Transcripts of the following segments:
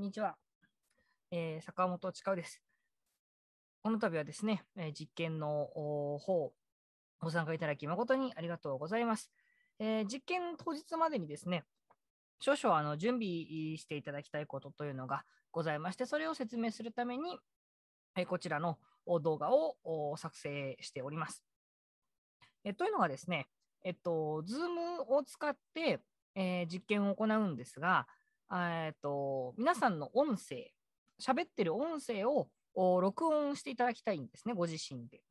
んにちは。えー、坂本千佳です。この度はですね、えー、実験の方、ご参加いただき誠にありがとうございます。えー、実験当日までにですね、少々あの準備していただきたいことというのがございまして、それを説明するために、えこちらの動画を作成しております。えというのがですね、えっと、Zoom を使って、えー、実験を行うんですが、えっと、皆さんの音声、喋ってる音声を録音していただきたいんですね、ご自身で。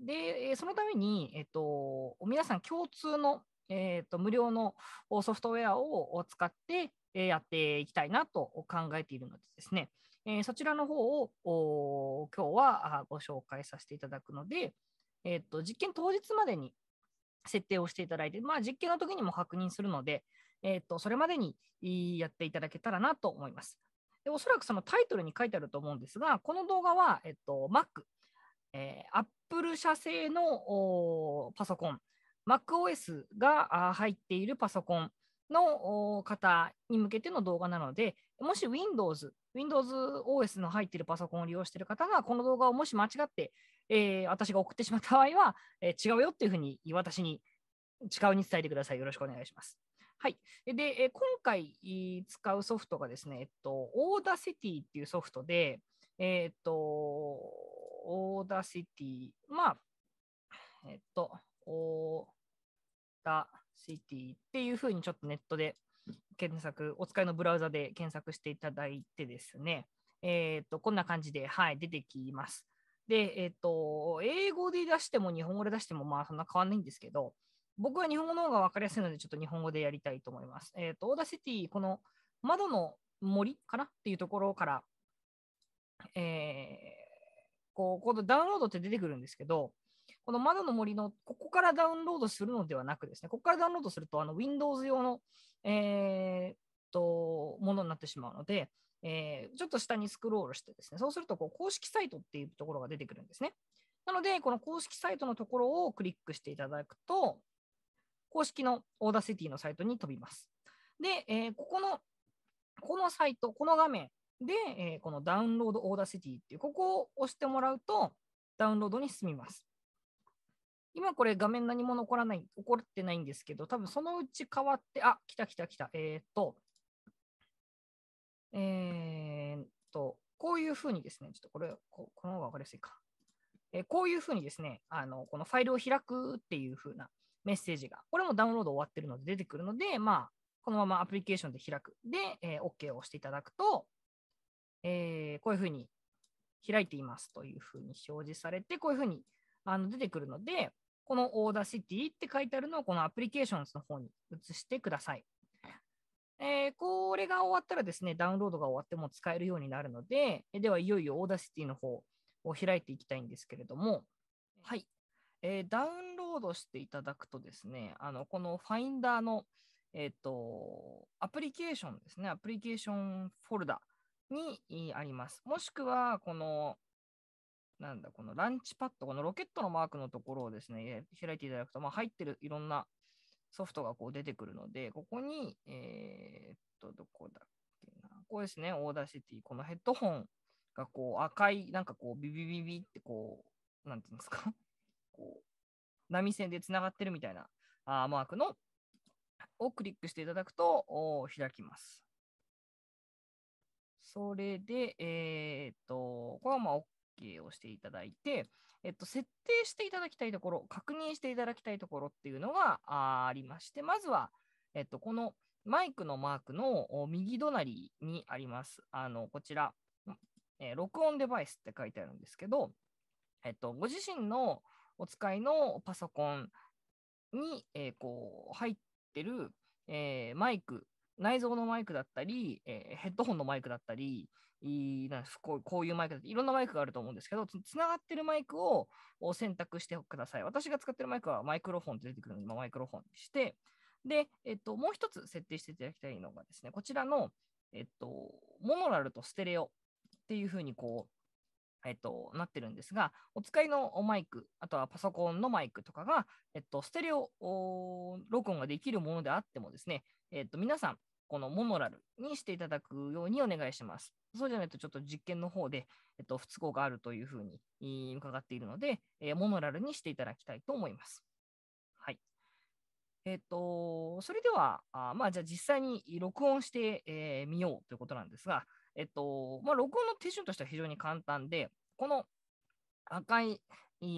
で、そのために、えっと、皆さん共通の、えっと、無料のソフトウェアを使って、やっていきたいなと考えているのでですね、えそちらの方を今日はご紹介させていただくので、えっと、実験当日までに設定をしていただいて、まあ、実験の時にも確認するので、えっ、ー、と、それまでにやっていただけたらなと思います。でおそらくそのタイトルに書いてあると思うんですが、この動画は、えっ、ー、と、Mac、えー、Apple 社製のパソコン、MacOS が入っているパソコンの方に向けての動画なので、もし Windows、WindowsOS の入っているパソコンを利用している方が、この動画をもし間違って、えー、私が送ってしまった場合は、えー、違うよっていうふうに私に、違うに伝えてください。よろしくお願いします。はい。で、え今回使うソフトがですね、えっと、オーダーシティっていうソフトで、えっと、オーダーシティ、まあ、えっと、オーダーシティっていうふうにちょっとネットで検索、お使いのブラウザで検索していただいてですね、えっと、こんな感じで、はい、出てきます。で、えっと、英語で出しても日本語で出しても、まあ、そんな変わんないんですけど、僕は日本語の方が分かりやすいので、ちょっと日本語でやりたいと思います。えっ、ー、と、オーダーシティ、この窓の森かなっていうところから、えー、こう、このダウンロードって出てくるんですけど、この窓の森の、ここからダウンロードするのではなくですね、ここからダウンロードすると、あの、Windows 用の、えー、と、ものになってしまうので、えー、ちょっと下にスクロールしてですね、そうすると、こう、公式サイトっていうところが出てくるんですね。なので、この公式サイトのところをクリックしていただくと、公式のオーダーシティのサイトに飛びます。で、えー、ここの、このサイト、この画面で、えー、このダウンロードオーダーシティっていう、ここを押してもらうと、ダウンロードに進みます。今これ画面何も残らない、起こってないんですけど、多分そのうち変わって、あ、来た来た来た、えー、っと、えー、っと、こういうふうにですね、ちょっとこれ、ここの方が分かりやすいか。えー、こういうふうにですねあの、このファイルを開くっていうふうなメッセージが、これもダウンロード終わってるので出てくるので、まあ、このままアプリケーションで開く。で、えー、OK を押していただくと、えー、こういうふうに開いていますというふうに表示されて、こういうふうにあの出てくるので、このオーダーシティって書いてあるのをこのアプリケーションズの方に移してください。えー、これが終わったらですね、ダウンロードが終わっても使えるようになるので、ではいよいよオーダーシティの方を開いていきたいんですけれども、はい。えー、ダウンロードしていただくとですね、あのこのファインダーの、えーと、とアプリケーションですね、アプリケーションフォルダにあります。もしくは、この、なんだ、このランチパッド、このロケットのマークのところをですね、開いていただくと、まあ、入ってるいろんなソフトがこう出てくるので、ここに、えー、っと、どこだっけな、ここですね、オーダーシティ、このヘッドホンがこう赤い、なんかこう、ビビビビってこう、なんていうんですか波線でつながってるみたいなあマークのをクリックしていただくと開きます。それで、えっ、と、これはまあ OK をしていただいて、えっと、設定していただきたいところ、確認していただきたいところっていうのがありまして、まずは、えっと、このマイクのマークの右隣にあります。あの、こちら、えー、録音デバイスって書いてあるんですけど、えっと、ご自身のお使いのパソコンに、えー、こう入ってる、えー、マイク、内蔵のマイクだったり、えー、ヘッドホンのマイクだったり、いなんこうこういうマイクだったり、いろんなマイクがあると思うんですけど、つながってるマイクを選択してください。私が使ってるマイクはマイクロフォンって出てくるので、マイクロフォンにして、で、えっと、もう一つ設定していただきたいのがですね、こちらの、えっと、モノラルとステレオっていうふうにこえっと、なってるんですが、お使いのマイク、あとはパソコンのマイクとかが、えっと、ステレオ録音ができるものであってもですね、えっと、皆さん、このモノラルにしていただくようにお願いします。そうじゃないと、ちょっと実験の方で、えっと、不都合があるというふうに伺っているので、えー、モノラルにしていただきたいと思います。はい。えっと、それでは、あまあ、じゃあ実際に録音してみ、えー、ようということなんですが、えっと、まあ、録音の手順としては非常に簡単で、この赤い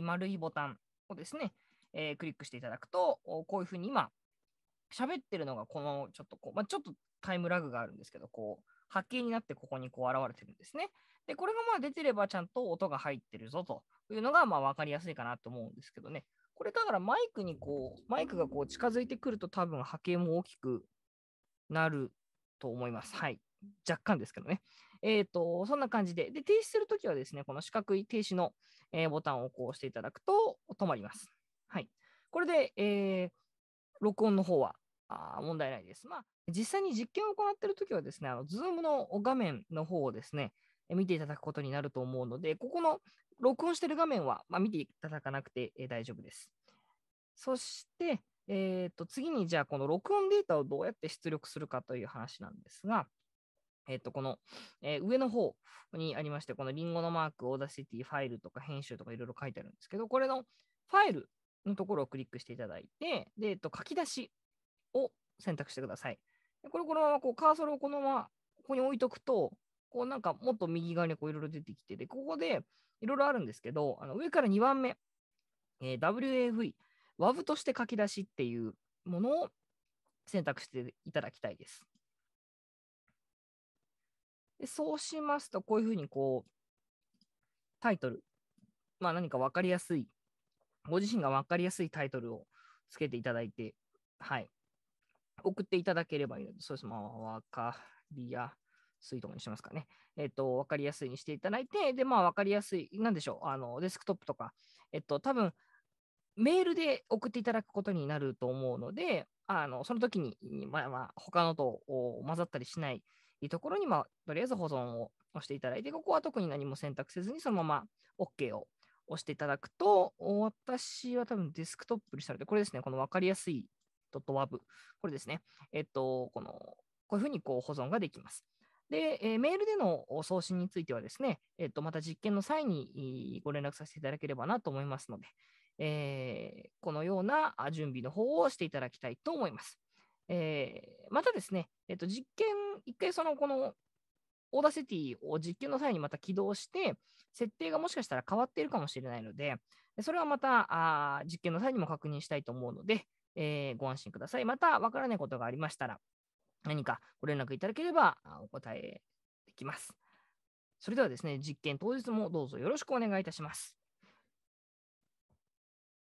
丸いボタンをですね、えー、クリックしていただくと、こういうふうに今、喋ってるのがこのちょっとこう、まあ、ちょっとタイムラグがあるんですけど、こう、波形になってここにこう現れてるんですね。で、これがまあ出てればちゃんと音が入ってるぞというのがまあ分かりやすいかなと思うんですけどね。これだからマイクにこう、マイクがこう近づいてくると多分波形も大きくなると思います。はい。若干ですけどね。えっ、ー、と、そんな感じで。で、停止するときはですね、この四角い停止の、えー、ボタンをこう押していただくと止まります。はい。これで、えー、録音の方はあ問題ないです。まあ、実際に実験を行っているときはですね、あの、Zoom の画面の方をですね、見ていただくことになると思うので、ここの録音している画面は、まあ、見ていただかなくて、えー、大丈夫です。そして、えー、と次にじゃあこの録音データをどうやって出力するかという話なんですが、えっ、と、この、えー、上の方にありまして、このリンゴのマーク、オーダーシティ、ファイルとか編集とかいろいろ書いてあるんですけど、これのファイルのところをクリックしていただいて、で、えっ、と、書き出しを選択してください。でこれ、このままこうカーソルをこのままここに置いとくと、こうなんかもっと右側にこういろいろ出てきて、で、ここでいろいろあるんですけど、あの上から2番目、えー、WAV、WAV として書き出しっていうものを選択していただきたいです。でそうしますと、こういうふうにこう、タイトル、まあ何か分かりやすい、ご自身が分かりやすいタイトルをつけていただいて、はい。送っていただければいいので、そうです。まあ、分かりやすいとかにしますかね。えっ、ー、と、分かりやすいにしていただいて、で、まあ分かりやすい、なんでしょう、あの、デスクトップとか、えっと、多分、メールで送っていただくことになると思うので、あのその時に、まあまあ、他のと混ざったりしないいいところに、まあ、とりあえず保存を押していただいて、ここは特に何も選択せずに、そのまま OK を押していただくと、私は多分デスクトップにされて、これですね、この分かりやすい .wav、これですね、えっと、この、こういうふうにこう保存ができます。で、えメールでの送信についてはですね、えっと、また実験の際にご連絡させていただければなと思いますので、えー、このような準備の方をしていただきたいと思います。えー、またですね、えと、実験、一回その、この、オーダーシティを実験の際にまた起動して、設定がもしかしたら変わっているかもしれないので、それはまたあ実験の際にも確認したいと思うので、えー、ご安心ください。また、わからないことがありましたら、何かご連絡いただければお答えできます。それではですね、実験当日もどうぞよろしくお願いいたします。